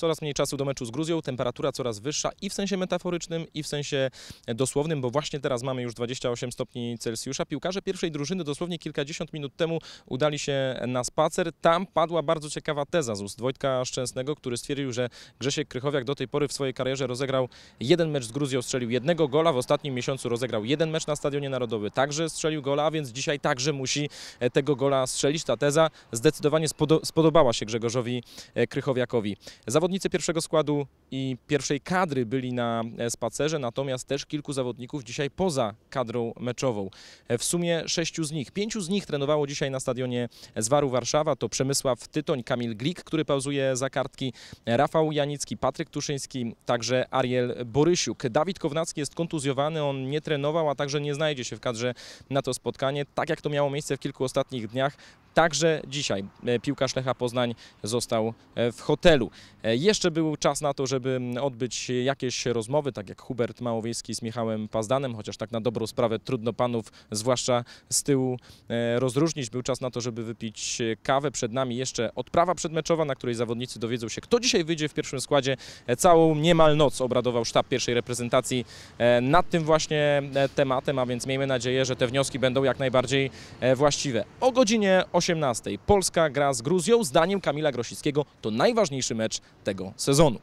coraz mniej czasu do meczu z Gruzją, temperatura coraz wyższa i w sensie metaforycznym, i w sensie e, dosłownym, bo właśnie teraz mamy już 28 stopni Celsjusza. Piłkarze pierwszej drużyny dosłownie kilkadziesiąt minut temu udali się na spacer. Tam padła bardzo ciekawa teza z ust Wojtka Szczęsnego, który stwierdził, że Grzesiek Krychowiak do tej pory w swojej karierze rozegrał jeden mecz z Gruzją, strzelił jednego gola, w ostatnim miesiącu rozegrał jeden mecz na Stadionie Narodowy, także strzelił gola, a więc dzisiaj także musi e, tego gola strzelić. Ta teza zdecydowanie spodobała się Grzegorzowi e, Krychowiakowi. Zawod zawodnicy pierwszego składu i pierwszej kadry byli na e, spacerze, natomiast też kilku zawodników dzisiaj poza kadrą meczową. E, w sumie sześciu z nich, pięciu z nich trenowało dzisiaj na stadionie Zwaru Warszawa. To Przemysław Tytoń, Kamil Glik, który pauzuje za kartki, e, Rafał Janicki, Patryk Tuszyński, także Ariel Borysiuk. Dawid Kownacki jest kontuzjowany, on nie trenował, a także nie znajdzie się w kadrze na to spotkanie. Tak jak to miało miejsce w kilku ostatnich dniach, Także dzisiaj e, piłkarz Lecha Poznań został e, w hotelu. E, jeszcze był czas na to, żeby mm, odbyć jakieś rozmowy, tak jak Hubert Małowiejski z Michałem Pazdanem, chociaż tak na dobrą sprawę trudno panów, zwłaszcza z tyłu, rozróżnić. Był czas na to, żeby wypić kawę. Przed nami jeszcze odprawa przedmeczowa, na której zawodnicy dowiedzą się, kto dzisiaj wyjdzie w pierwszym składzie. Całą niemal noc obradował sztab pierwszej reprezentacji nad tym właśnie tematem, a więc miejmy nadzieję, że te wnioski będą jak najbardziej właściwe. O godzinie 18.00 18. Polska gra z Gruzją. Zdaniem Kamila Grosickiego to najważniejszy mecz tego sezonu.